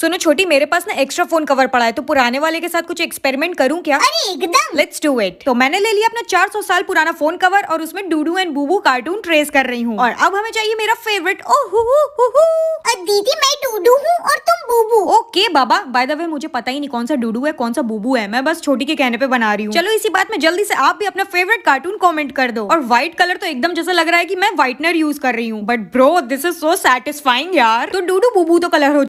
सुनो छोटी मेरे पास ना एक्स्ट्रा फोन कवर पड़ा है तो पुराने वाले के साथ कुछ एक्सपेरिमेंट करूं क्या अरे एकदम लेट्स डू इट तो मैंने ले लिया अपना 400 साल पुराना फोन कवर और उसमें Dudu and Bubu cartoon trace कर रही हूँ और अब हमें चाहिए मेरा फेवरेट ओह oh, दीदी मैं डूडू हूँ और तुम बूबू ओके बाबा बाय द वे मुझे पता ही नहीं कौन सा डूडू है कौन सा बूबू है मैं बस छोटी के कहने पे बना रही हूँ चलो इसी बात में जल्दी से आप भी अपना फेवरेट कार्टून कॉमेंट कर दो और व्हाइट कलर तो एकदम जैसा लग रहा है की मैं व्हाइटनर यूज कर रही हूँ but bro this is so satisfying यार तो डूडू बूबू तो कलर हो